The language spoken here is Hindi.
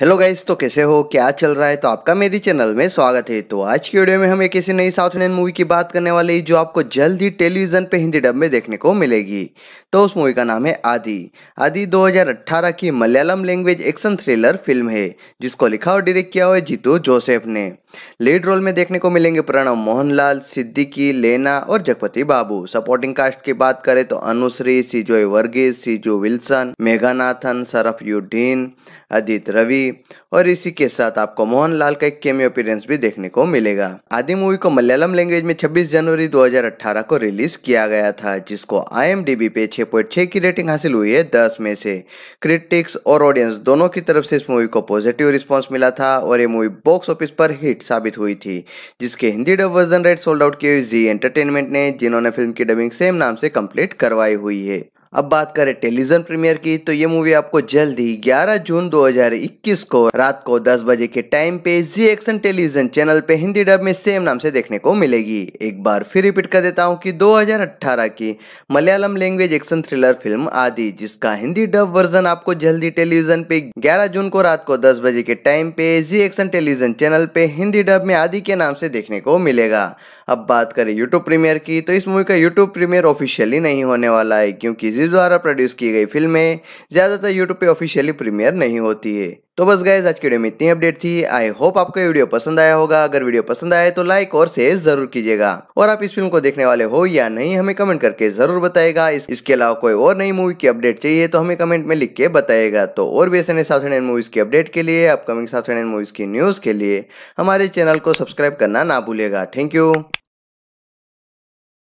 हेलो गाइस तो कैसे हो क्या चल रहा है तो आपका मेरी चैनल में स्वागत है तो आज की वीडियो में हम एक ऐसी नई साउथ इंडियन मूवी की बात करने वाले हैं जो आपको जल्द ही टेलीविजन पे हिंदी डब में देखने को मिलेगी तो उस मूवी का नाम है आदि आदि 2018 की Malayalam language action thriller film है जिसको लिखा और डिरेक्ट किया हुआ है जीतू जोसेफ ने लीड रोल में देखने को मिलेंगे प्रणव मोहनलाल सिद्दीकी लेना और जगपति बाबू सपोर्टिंग कास्ट की बात करें तो अनुश्री सीजोय वर्गीज सीजो विल्सन मेघानाथन सरफ यू ढीन अदित रवि होगी और इसी के साथ आपको मोहन लाल का एक केमियो अपीरेंस भी देखने को मिलेगा आदि मूवी को मलयालम लैंग्वेज में 26 जनवरी 2018 को रिलीज किया गया था जिसको आई पे 6.6 की रेटिंग हासिल हुई है 10 में से क्रिटिक्स और ऑडियंस दोनों की तरफ से इस मूवी को पॉजिटिव रिस्पॉन्स मिला था और ये मूवी बॉक्स ऑफिस पर हिट साबित हुई थी जिसके Hindi dub version right sold out किए जी एंटरटेनमेंट ने जिन्होंने फिल्म की डबिंग सेम नाम से कम्प्लीट करवाई हुई है अब बात करें टेलीविजन प्रीमियर की तो ये मूवी आपको जल्द ही 11 जून 2021 को रात को 10 बजे के टाइम पे जी एक्शन टेलीविजन चैनल पे हिंदी डब में सेम नाम से देखने को मिलेगी एक बार फिर रिपीट कर देता हूँ कि 2018 की Malayalam language action thriller film Aadhi जिसका हिंदी डब वर्जन आपको जल्द ही टेलीविजन पे ग्यारह जून को रात को दस बजे के टाइम पे जी एक्शन टेलीविजन चैनल पे हिंदी डब में आदि के नाम से देखने को मिलेगा अब बात करें यूट्यूब प्रीमियर की तो इस मूवी का यूट्यूब प्रीमियर ऑफिशियली नहीं होने वाला है क्योंकि जिस द्वारा प्रोड्यूस की गई फिल्में ज़्यादातर यूट्यूब पे ऑफिशियली प्रीमियर नहीं होती है तो बस गए आज की वीडियो में इतनी अपडेट थी आई होप आपको वीडियो पसंद आया होगा अगर वीडियो पसंद आए तो लाइक और शेयर जरूर कीजिएगा और आप इस फिल्म को देखने वाले हो या नहीं हमें कमेंट करके जरूर बताएगा इस, इसके अलावा कोई और नई मूवी की अपडेट चाहिए तो हमें कमेंट में लिख के बताएगा तो और भी ऐसे साउथ इंडियन मूवीज की अपडेट के लिए अपकमिंग साउथ इंडियन मूवीज की न्यूज के लिए हमारे चैनल को सब्सक्राइब करना ना भूलेगा थैंक यू